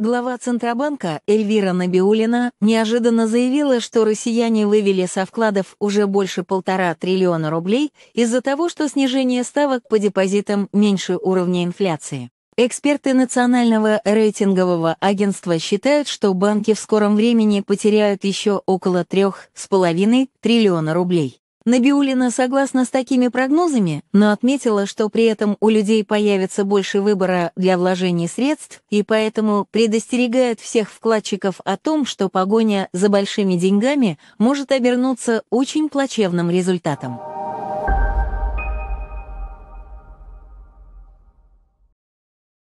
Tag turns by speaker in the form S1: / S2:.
S1: Глава Центробанка Эльвира Набиулина неожиданно заявила, что россияне вывели со вкладов уже больше полтора триллиона рублей из-за того, что снижение ставок по депозитам меньше уровня инфляции. Эксперты Национального рейтингового агентства считают, что банки в скором времени потеряют еще около 3,5 триллиона рублей. Набиулина, согласна с такими прогнозами, но отметила, что при этом у людей появится больше выбора для вложений средств и поэтому предостерегает всех вкладчиков о том, что погоня за большими деньгами может обернуться очень плачевным результатом.